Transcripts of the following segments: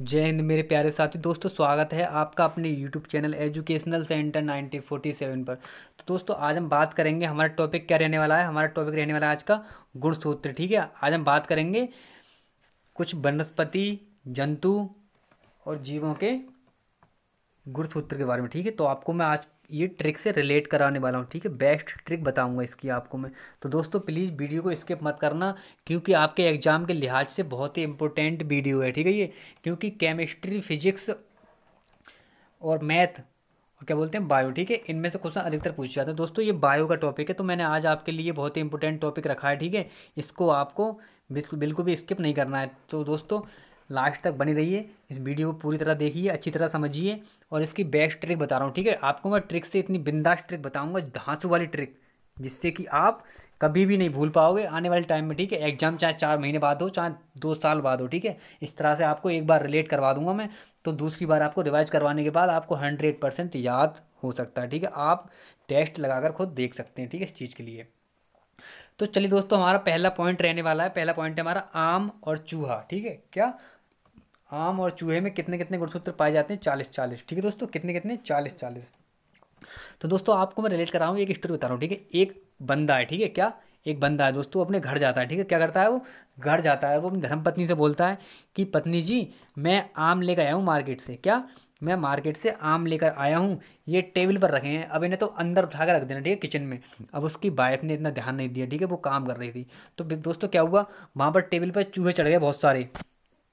जय हिंद मेरे प्यारे साथी दोस्तों स्वागत है आपका अपने YouTube channel educational centre nineteen forty seven पर तो दोस्तों आज हम बात करेंगे हमारा टॉपिक क्या रहने वाला है हमारा टॉपिक रहने वाला है आज का गुणसूत्र ठीक है आज हम बात करेंगे कुछ वनस्पति जंतु और जीवों के गुणसूत्र के बारे में ठीक है तो आपको मैं आज ये ट्रिक से रिलेट कराने वाला हूँ ठीक है बेस्ट ट्रिक बताऊँगा इसकी आपको मैं तो दोस्तों प्लीज़ वीडियो को स्किप मत करना क्योंकि आपके एग्ज़ाम के लिहाज से बहुत ही इंपॉर्टेंट वीडियो है ठीक है ये क्योंकि केमिस्ट्री फिजिक्स और मैथ और क्या बोलते हैं बायो ठीक है इनमें से क्वेश्चन अधिकतर पूछ जाते हैं दोस्तों ये बायो का टॉपिक है तो मैंने आज आपके लिए बहुत ही इंपॉर्टेंट टॉपिक रखा है ठीक है इसको आपको बिल्कुल बिल्कुल भी स्किप नहीं करना है तो दोस्तों लास्ट तक बनी रहिए इस वीडियो को पूरी तरह देखिए अच्छी तरह समझिए और इसकी बेस्ट ट्रिक बता रहा हूँ ठीक है आपको मैं ट्रिक से इतनी बिंदास ट्रिक बताऊँगा धांसू वाली ट्रिक जिससे कि आप कभी भी नहीं भूल पाओगे आने वाले टाइम में ठीक है एग्जाम चाहे चार महीने बाद हो चाहे दो साल बाद हो ठीक है इस तरह से आपको एक बार रिलेट करवा दूंगा मैं तो दूसरी बार आपको रिवाइज करवाने के बाद आपको हंड्रेड परसेंट याद हो सकता है ठीक है आप टेस्ट लगाकर खुद देख सकते हैं ठीक है इस चीज़ के लिए तो चलिए दोस्तों हमारा पहला पॉइंट रहने वाला है पहला पॉइंट है हमारा आम और चूहा ठीक है क्या आम और चूहे में कितने कितने गुणसूत्र पाए जाते हैं चालीस चालीस ठीक है दोस्तों कितने कितने चालीस चालीस तो दोस्तों आपको मैं रिलेट कर रहा हूँ एक स्टोरी बता रहा हूँ ठीक है एक बंदा है ठीक है क्या एक बंदा है दोस्तों अपने घर जाता है ठीक है क्या करता है वो घर जाता है वो अपनी धर्मपत्नी से बोलता है कि पत्नी जी मैं आम लेकर आया हूँ मार्केट से क्या मैं मार्केट से आम लेकर आया हूँ ये टेबल पर रखे हैं अब इन्हें तो अंदर उठा कर रख देना ठीक है किचन में अब उसकी वाइफ ने इतना ध्यान नहीं दिया ठीक है वो काम कर रही थी तो दोस्तों क्या हुआ वहाँ पर टेबल पर चूहे चढ़ गए बहुत सारे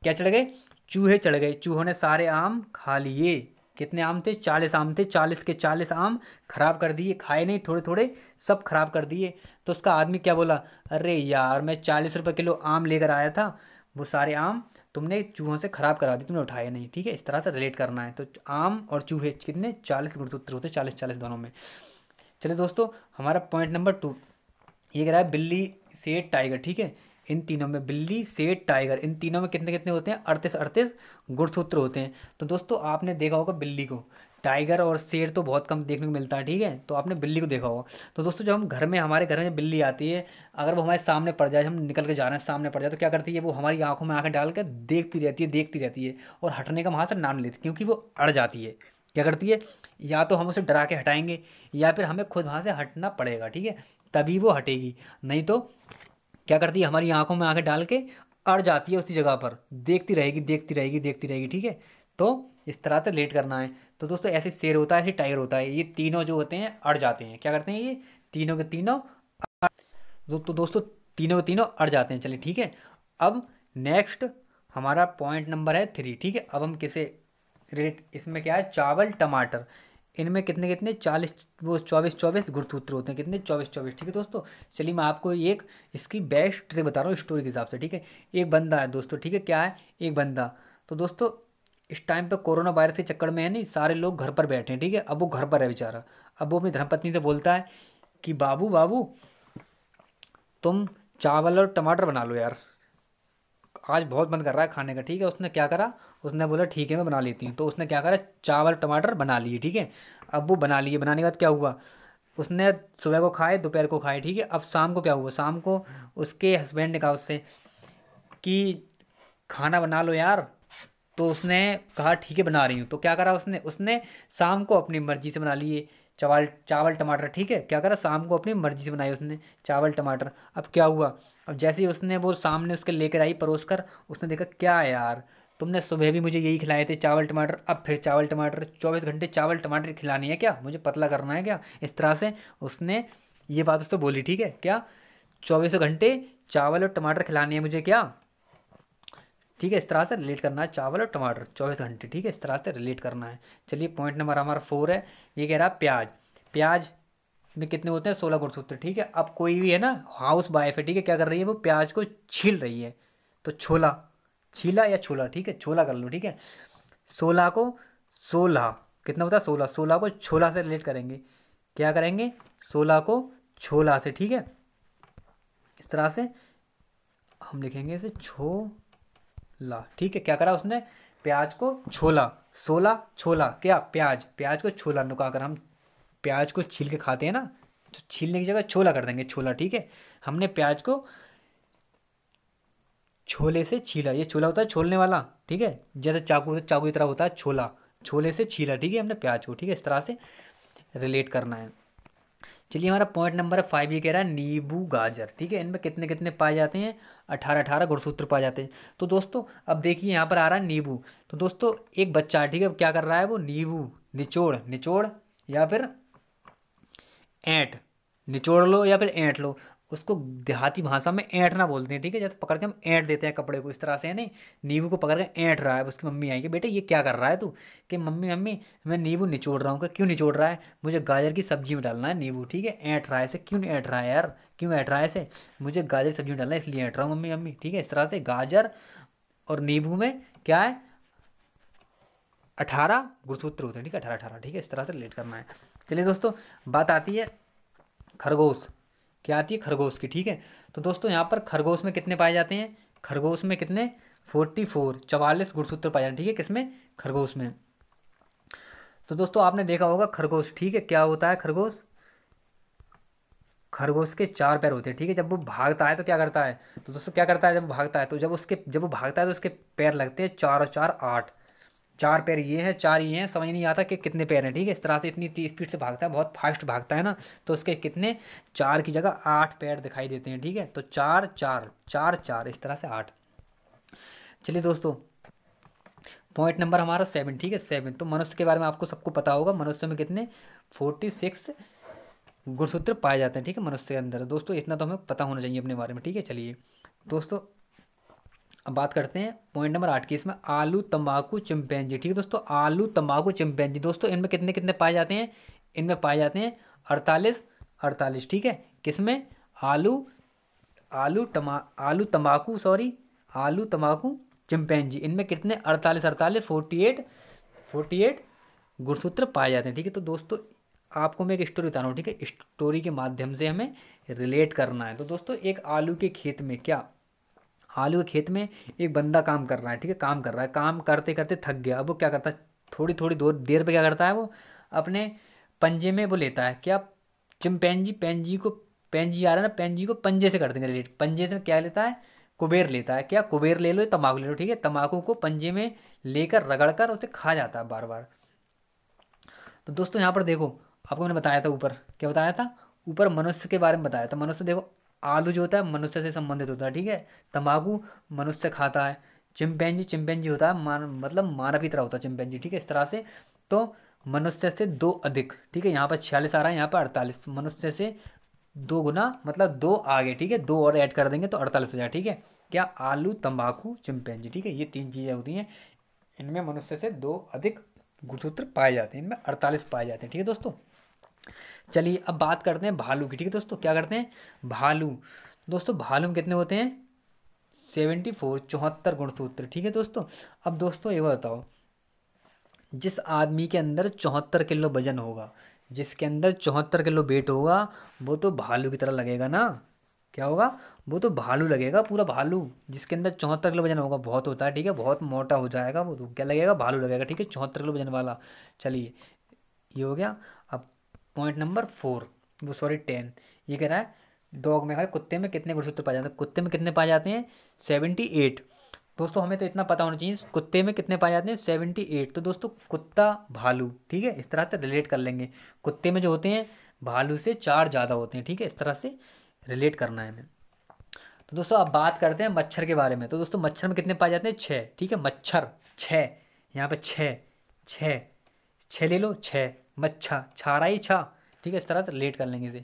क्या चढ़ गए चूहे चढ़ गए चूहों ने सारे आम खा लिए कितने आम थे चालीस आम थे चालीस के चालीस आम खराब कर दिए खाए नहीं थोड़े थोड़े सब खराब कर दिए तो उसका आदमी क्या बोला अरे यार मैं चालीस रुपये किलो आम लेकर आया था वो सारे आम तुमने चूहों से ख़राब करा दी तुमने उठाए नहीं ठीक है इस तरह से रिलेट करना है तो आम और चूहे कितने चालीस गुणसूत्र होते चालीस चालीस दोनों में चलिए दोस्तों हमारा पॉइंट नंबर टू ये कह रहा है बिल्ली सेठ टाइगर ठीक है इन तीनों में बिल्ली सेठ टाइगर इन तीनों में कितने कितने होते हैं अड़तीस अड़तीस गुणसूत्र होते हैं तो दोस्तों आपने देखा होगा बिल्ली को टाइगर और शेर तो बहुत कम देखने को मिलता है ठीक है तो आपने बिल्ली को देखा होगा तो दोस्तों जब हम घर में हमारे घर में बिल्ली आती है अगर वो हमारे सामने पड़ जाए हम निकल के जा रहे हैं सामने पड़ जाए तो क्या करती है वो हमारी आंखों में आंखें डाल कर देखती रहती है देखती रहती है और हटने का वहाँ से नाम लेती क्योंकि वो अड़ जाती है क्या करती है या तो हम उसे डरा के हटाएंगे या फिर हमें खुद वहाँ से हटना पड़ेगा ठीक है तभी वो हटेगी नहीं तो क्या करती है हमारी आंखों में आंखें डाल के अड़ जाती है उसी जगह पर देखती रहेगी देखती रहेगी देखती रहेगी ठीक है तो इस तरह से लेट करना है तो दोस्तों ऐसे शेर होता है ऐसे टाइगर होता है ये तीनों जो होते हैं अड़ जाते हैं क्या करते हैं ये तीनों के तीनों जो तो दोस्तों तीनों के तीनों अड़ जाते हैं चलिए ठीक है अब नेक्स्ट हमारा पॉइंट नंबर है थ्री ठीक है अब हम किसे रेट इसमें क्या है चावल टमाटर इनमें कितने कितने चालीस वो चौबीस चौबीस गुरुसूत्र होते हैं कितने चौबीस चौबीस ठीक है दोस्तों चलिए मैं आपको एक इसकी बेस्ट ट्रिक बता रहा हूँ स्टोरी के हिसाब से ठीक है एक बंदा है दोस्तों ठीक है क्या है एक बंदा तो दोस्तों इस टाइम पे कोरोना वायरस के चक्कर में है नहीं सारे लोग घर पर बैठे हैं ठीक है अब वो घर पर है बेचारा अब वो अपनी धर्मपत्नी से बोलता है कि बाबू बाबू तुम चावल और टमाटर बना लो यार आज बहुत मन कर रहा है खाने का ठीक है उसने क्या करा उसने बोला ठीक है मैं बना लेती हूँ तो उसने क्या करा चावल टमाटर बना लिए ठीक है अब वो बना लिए बनाने के बाद क्या हुआ उसने सुबह को खाए दोपहर को खाए ठीक है अब शाम को क्या हुआ शाम को उसके हस्बैंड ने कहा उससे कि खाना बना लो यार तो उसने कहा ठीक है बना रही हूँ तो क्या करा उसने उसने शाम को अपनी मर्ज़ी से बना लिए चावल चावल टमाटर ठीक है क्या करा शाम को अपनी मर्ज़ी से बनाई उसने चावल टमाटर अब क्या हुआ अब जैसे ही उसने वो सामने उसके लेकर आई परोस कर उसने देखा क्या यार तुमने सुबह भी मुझे यही खिलाए थे चावल टमाटर अब फिर चावल टमाटर चौबीस घंटे चावल टमाटर खिलानी है क्या मुझे पतला करना है क्या इस तरह से उसने ये बात उससे बोली ठीक है क्या चौबीसों घंटे चावल और टमाटर खिलानी है मुझे क्या ठीक है इस तरह से रिलेट करना है चावल और टमाटर चौबीस घंटे ठीक है इस तरह से रिलेट करना है चलिए पॉइंट नंबर हमारा फोर है ये कह रहा है प्याज प्याज में कितने होते हैं सोलह गुड़सूत्र ठीक है अब कोई भी है ना हाउस वाइफ है ठीक है क्या कर रही है वो प्याज को छील रही है तो छोला छीला या छोला ठीक है छोला कर लो ठीक है सोलह को सोलह कितना होता है सोलह सोलह को छोला से रिलेट करेंगे क्या करेंगे सोलह को छोला से ठीक है इस तरह से हम लिखेंगे इसे छोला ठीक है क्या करा उसने प्याज को छोला सोलह छोला क्या प्याज प्याज को छोला नुका कर हम प्याज को छील के खाते हैं ना तो छीलने की जगह छोला कर देंगे छोला ठीक है हमने प्याज को छोले से छीला ये छोला होता है छोलने वाला ठीक है जैसे चाकू से चाकू की तरह होता है छोला छोले से छीला ठीक है हमने प्याज को ठीक है इस तरह से रिलेट करना है चलिए हमारा पॉइंट नंबर फाइव ये कह रहा है नींबू गाजर ठीक है इनमें कितने कितने पाए जाते हैं अठारह अठारह गुणसूत्र पाए जाते हैं तो दोस्तों अब देखिए यहाँ पर आ रहा है नींबू तो दोस्तों एक बच्चा ठीक है क्या कर रहा है वो नींबू निचोड़ निचोड़ या फिर ऐंट निचोड़ लो या फिर ऐंट लो उसको देहाती भाषा में ऐंठना बोलते हैं ठीक है जैसे पकड़ के हम ऐंठ देते हैं कपड़े को इस तरह से यानी नींबू को पकड़ के ऐंठ रहा है उसकी मम्मी आई कि बेटे ये क्या कर रहा है तू कि मम्मी मम्मी मैं नींबू निचोड़ रहा हूँ क्या क्यों निचोड़ रहा है मुझे गाजर की सब्जी में डालना है नींबू ठीक है ऐंठ रहा है इसे क्यों ऐंठ रहा है यार क्यों ऐंठ रहा है इसे मुझे गाजर की सब्जी में डालना है इसलिए ऐंठ रहा हूँ मम्मी मम्मी ठीक है इस तरह से गाजर और नींबू में क्या है अठारह गुरुसूत्र होते हैं ठीक है अठारह अठारह ठीक है इस तरह से रिलेट करना है चलिए दोस्तों बात आती है खरगोश क्या आती है खरगोश की ठीक है तो दोस्तों यहाँ पर खरगोश में कितने पाए जाते हैं खरगोश में कितने फोर्टी फोर चवालीस गुणसूत्र पाए जाते हैं ठीक है किसमें खरगोश में तो दोस्तों आपने देखा होगा खरगोश ठीक है क्या होता है खरगोश खरगोश के चार पैर होते हैं ठीक है जब वो भागता है तो क्या करता है तो दोस्तों क्या करता है जब भागता है तो जब उसके जब वो भागता है तो उसके पैर लगते हैं चार और चार आठ चार पैर ये हैं चार ये हैं समझ नहीं आता कि कितने पैर हैं ठीक है इस तरह से इतनी स्पीड से भागता है बहुत फास्ट भागता है ना तो उसके कितने चार की जगह आठ पैर दिखाई देते हैं ठीक है तो चार चार चार चार इस तरह से आठ चलिए दोस्तों पॉइंट नंबर हमारा सेवन ठीक है सेवन तो मनुष्य के बारे में आपको सबको पता होगा मनुष्य में कितने फोर्टी सिक्स गुणसूत्र पाए जाते हैं ठीक है मनुष्य के अंदर दोस्तों इतना तो हमें पता होना चाहिए अपने बारे में ठीक है चलिए दोस्तों अब बात करते हैं पॉइंट नंबर आठ की इसमें आलू तंबाकू चिंपैंजी ठीक है दोस्तों आलू तंबाकू चिंपैंजी दोस्तों इनमें कितने कितने पाए जाते हैं इनमें पाए जाते हैं अड़तालीस अड़तालीस ठीक है किसमें आलू आलू टमा आलू तंबाकू सॉरी आलू तंबाकू चिमपैनजी इनमें कितने अड़तालीस अड़तालीस फोर्टी एट फोर्टी एट गुणसूत्र पाए जाते हैं ठीक है तो दोस्तों आपको मैं एक स्टोरी बता रहा हूँ ठीक है स्टोरी के माध्यम से हमें रिलेट करना है तो दोस्तों एक आलू के खेत में क्या आलू के खेत में एक बंदा काम कर रहा है ठीक है काम कर रहा है काम करते करते थक गया अब वो क्या करता है थोड़ी थोड़ी दूर देर पर क्या करता है वो अपने पंजे में वो लेता है क्या चिमपैनजी पैनजी को पैनजी आ रहा है ना पैनजी को पंजे से कर देंगे रिलेट पंजे से क्या लेता है कुबेर लेता है क्या कुबेर ले लो या तम्बाकू ले लो ठीक है तम्बाकू को पंजे में लेकर रगड़ कर उसे खा जाता है बार बार तो दोस्तों यहाँ पर देखो आपको मैंने बताया था ऊपर क्या बताया था ऊपर मनुष्य के बारे में बताया था मनुष्य देखो आलू जो होता है मनुष्य से संबंधित होता है ठीक है तम्बाकू मनुष्य खाता है चिंपैंजी चिंपैंजी होता है मान मतलब मानव की तरह होता है चिंपैंजी ठीक है इस तरह से तो मनुष्य से दो अधिक ठीक है यहाँ पर छियालीस आ रहा है यहाँ पर अड़तालीस मनुष्य से दो गुना मतलब दो आगे ठीक है दो और ऐड कर देंगे तो अड़तालीस हो जाए ठीक है क्या आलू तंबाकू चिंपैंजी ठीक है ये तीन चीज़ें होती हैं इनमें मनुष्य से दो अधिक गुणसूत्र पाए जाते हैं इनमें अड़तालीस पाए जाते हैं ठीक है दोस्तों चलिए अब बात करते हैं भालू की ठीक है दोस्तों क्या करते हैं भालू दोस्तों भालू में कितने होते हैं सेवेंटी फोर चौहत्तर गुणसूत्र ठीक है दोस्तों अब दोस्तों ये बताओ जिस आदमी के अंदर चौहत्तर किलो वजन होगा जिसके अंदर चौहत्तर किलो वेट होगा वो तो भालू की तरह लगेगा ना क्या होगा वो तो भालू लगेगा पूरा भालू जिसके अंदर चौहत्तर किलो वजन होगा बहुत होता है ठीक है बहुत मोटा हो जाएगा वो तो क्या लगेगा भालू लगेगा ठीक है चौहत्तर किलो वजन वाला चलिए ये हो गया पॉइंट नंबर फोर वो सॉरी टेन ये कह रहा है डॉग में हमारे कुत्ते में कितने गुणसूत्र पाए जाते हैं कुत्ते में कितने पाए जाते हैं सेवेंटी एट दोस्तों हमें तो इतना पता होना चाहिए कुत्ते में कितने पाए जाते हैं सेवेंटी एट तो दोस्तों कुत्ता भालू ठीक है इस तरह से रिलेट कर लेंगे कुत्ते में जो होते हैं भालू से चार ज़्यादा होते हैं ठीक है इस तरह से रिलेट करना है हमें तो दोस्तों अब बात करते हैं मच्छर के बारे में तो दोस्तों मच्छर में कितने पाए जाते हैं छः ठीक है मच्छर छः यहाँ पर छः छः छः ले लो छः मच्छा ही छा ठीक है इस तरह रिलेट कर लेंगे इसे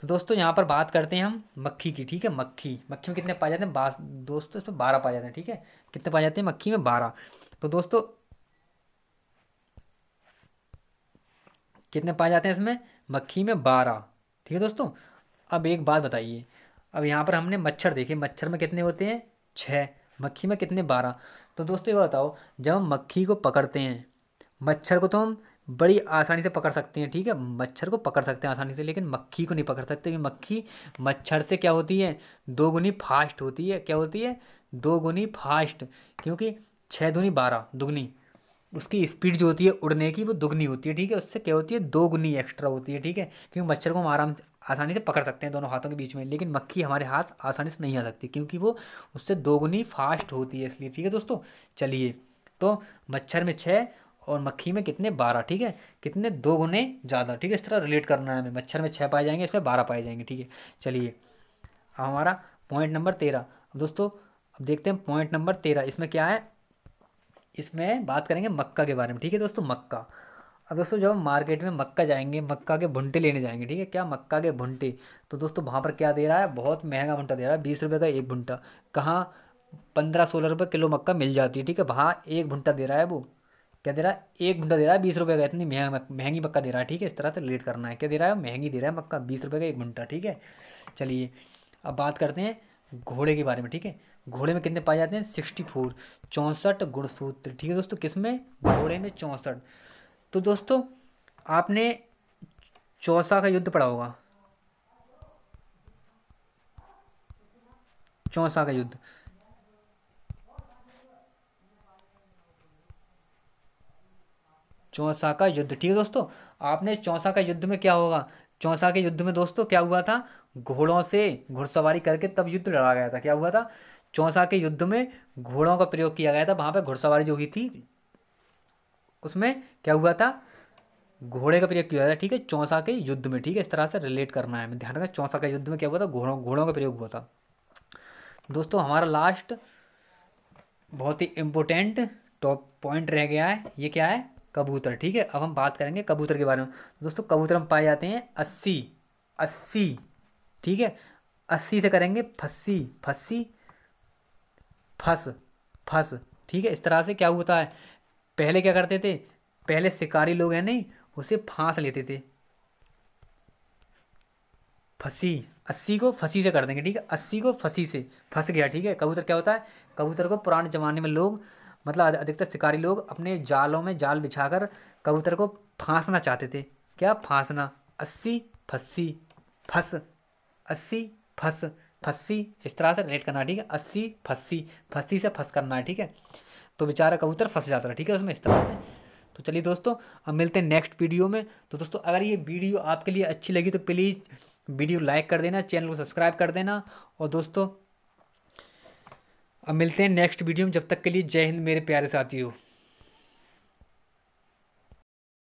तो दोस्तों यहाँ पर बात करते हैं हम मक्खी की ठीक है मक्खी मक्खी में कितने पाए जाते हैं बास दोस्तों इसमें बारह पाए जाते हैं ठीक है कितने पाए जाते हैं मक्खी में बारह तो दोस्तों कितने पाए जाते हैं इसमें मक्खी में बारह ठीक है दोस्तों अब एक बात बताइए अब यहाँ पर हमने मच्छर देखे मच्छर में कितने होते हैं छः मक्खी में कितने बारह तो दोस्तों ये बताओ जब हम मक्खी को पकड़ते हैं मच्छर को तो हम बड़ी आसानी से पकड़ सकते हैं ठीक है मच्छर को पकड़ सकते हैं आसानी से लेकिन मक्खी को नहीं पकड़ सकते क्योंकि मक्खी मच्छर से क्या होती है दो गुनी फास्ट होती है क्या होती है दो गुनी फास्ट क्योंकि छः दुनी बारह दुगनी उसकी स्पीड जो होती है उड़ने की वो दुगनी होती है ठीक है उससे क्या होती है दो गुनी एक्स्ट्रा होती है ठीक है क्योंकि मच्छर को हम आराम से आसानी से पकड़ सकते हैं दोनों हाथों के बीच में लेकिन मक्खी हमारे हाथ आसानी से नहीं आ सकती क्योंकि वो उससे दोगुनी फास्ट होती है इसलिए ठीक है दोस्तों चलिए तो मच्छर में छः और मक्खी में कितने बारह ठीक है कितने दो गुने ज़्यादा ठीक है इस तरह रिलेट करना है हमें मच्छर में छः पाए जाएंगे इसमें बारह पाए जाएंगे ठीक है चलिए अब हमारा पॉइंट नंबर तेरह दोस्तों अब देखते हैं पॉइंट नंबर तेरह इसमें क्या है इसमें बात करेंगे मक्का के बारे में ठीक है दोस्तों मक्का अब दोस्तों जब हम मार्केट में मक्का जाएंगे मक्का के भुंटे लेने जाएंगे ठीक है क्या मक्का के भुंटे तो दोस्तों वहाँ पर क्या दे रहा है बहुत महंगा भुंटा दे रहा है बीस रुपये का एक भुंटा कहाँ पंद्रह सोलह रुपये किलो मक्का मिल जाती है ठीक है वहाँ एक भुंटा दे रहा है वो क्या दे रहा है एक घंटा दे रहा है बीस रुपये का इतनी महंगी मक्का दे रहा है ठीक है इस तरह से लेट करना है क्या दे रहा है महंगी दे रहा है मक्का बीस रुपये का एक घंटा ठीक है चलिए अब बात करते हैं घोड़े के बारे में ठीक है घोड़े में कितने पाए जाते हैं सिक्सटी फोर चौंसठ गुणसूत्र ठीक है दोस्तों किस में घोड़े में चौंसठ तो दोस्तों आपने चौसा का युद्ध पढ़ा होगा चौसा का युद्ध चौसा का युद्ध ठीक है दोस्तों आपने चौसा का युद्ध में क्या होगा चौसा के युद्ध में दोस्तों क्या हुआ था घोड़ों से घुड़सवारी करके तब युद्ध लड़ा गया था क्या हुआ था चौसा के युद्ध में घोड़ों का प्रयोग किया गया था वहां पर घुड़सवारी जो हुई थी उसमें क्या हुआ था घोड़े का प्रयोग किया गया था ठीक है चौसा के युद्ध में ठीक है इस तरह से रिलेट करना है ध्यान रखना चौसा के युद्ध में क्या हुआ था घोड़ों घोड़ों का प्रयोग हुआ था दोस्तों हमारा लास्ट बहुत ही इम्पोर्टेंट टॉप पॉइंट रह गया है ये क्या है कबूतर ठीक है अब हम बात करेंगे कबूतर के बारे में तो दोस्तों कबूतर हम पाए जाते हैं अस्सी अस्सी ठीक है अस्सी से करेंगे फस्सी फस्सी फस फस ठीक है इस तरह से क्या होता है पहले क्या करते थे पहले शिकारी लोग हैं नहीं उसे फांस लेते थे फंसी अस्सी को फंसी से कर देंगे ठीक है अस्सी को फंसी से फंस गया ठीक है कबूतर क्या होता है कबूतर को पुराने ज़माने में लोग मतलब अधिकतर शिकारी लोग अपने जालों में जाल बिछाकर कबूतर को फांसना चाहते थे क्या फांसना अस्सी फस्सी फस अस्सी फस फस्सी इस तरह से रिलेट करना ठीक है अस्सी फस्सी फस्सी से फंस करना है ठीक है तो बेचारा कबूतर फंस जाता है ठीक है उसमें इस तरह से तो चलिए दोस्तों अब मिलते हैं नेक्स्ट वीडियो में तो दोस्तों अगर ये वीडियो आपके लिए अच्छी लगी तो प्लीज़ वीडियो लाइक कर देना चैनल को सब्सक्राइब कर देना और दोस्तों अब मिलते हैं नेक्स्ट वीडियो में जब तक के लिए जय हिंद मेरे प्यारे साथियों